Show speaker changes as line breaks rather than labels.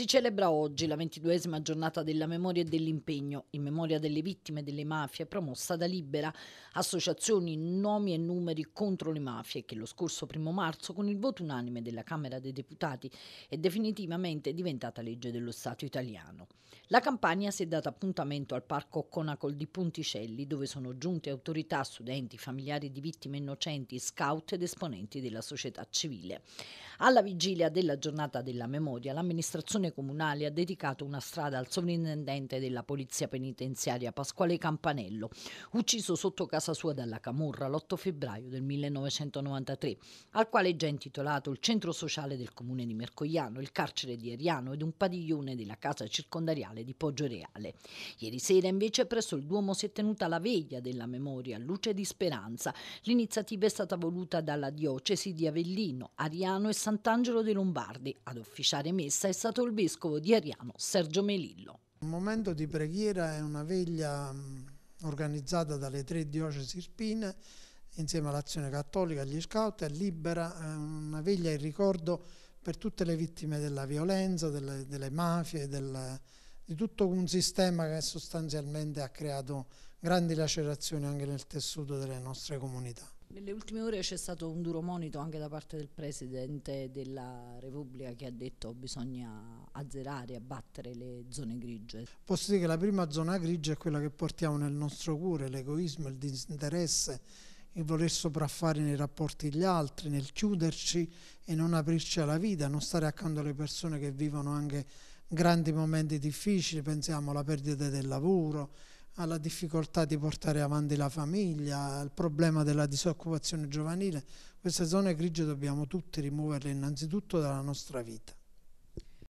Si celebra oggi la ventiduesima giornata della memoria e dell'impegno in memoria delle vittime delle mafie promossa da Libera, associazioni nomi e numeri contro le mafie che lo scorso primo marzo con il voto unanime della Camera dei Deputati è definitivamente diventata legge dello Stato italiano. La campagna si è data appuntamento al Parco Conacol di Ponticelli dove sono giunte autorità, studenti, familiari di vittime innocenti, scout ed esponenti della società civile. Alla vigilia della giornata della memoria l'amministrazione amministrazione comunale ha dedicato una strada al sovrintendente della polizia penitenziaria Pasquale Campanello, ucciso sotto casa sua dalla Camorra l'8 febbraio del 1993, al quale è già intitolato il centro sociale del comune di Mercogliano, il carcere di Ariano ed un padiglione della casa circondariale di Poggio Reale. Ieri sera invece presso il Duomo si è tenuta la veglia della memoria Luce di Speranza. L'iniziativa è stata voluta dalla diocesi di Avellino, Ariano e Sant'Angelo dei Lombardi. Ad officiare messa è stato col vescovo di Ariano Sergio Melillo. Un momento di
preghiera è una veglia mm, organizzata dalle tre diocesi irpine insieme all'Azione Cattolica, agli Scout, è libera è una veglia in ricordo per tutte le vittime della violenza, delle, delle mafie, del, di tutto un sistema che sostanzialmente ha creato grandi lacerazioni anche nel tessuto delle nostre comunità.
Nelle ultime ore c'è stato un duro monito anche da parte del Presidente della Repubblica che ha detto che bisogna azzerare, abbattere le zone grigie.
Posso dire che la prima zona grigia è quella che portiamo nel nostro cuore, l'egoismo, il disinteresse, il voler sopraffare nei rapporti gli altri, nel chiuderci e non aprirci alla vita, non stare accanto alle persone che vivono anche grandi momenti difficili, pensiamo alla perdita del lavoro, alla difficoltà di portare avanti la famiglia, al problema della disoccupazione giovanile. Queste zone grigie dobbiamo tutte rimuoverle innanzitutto dalla nostra vita.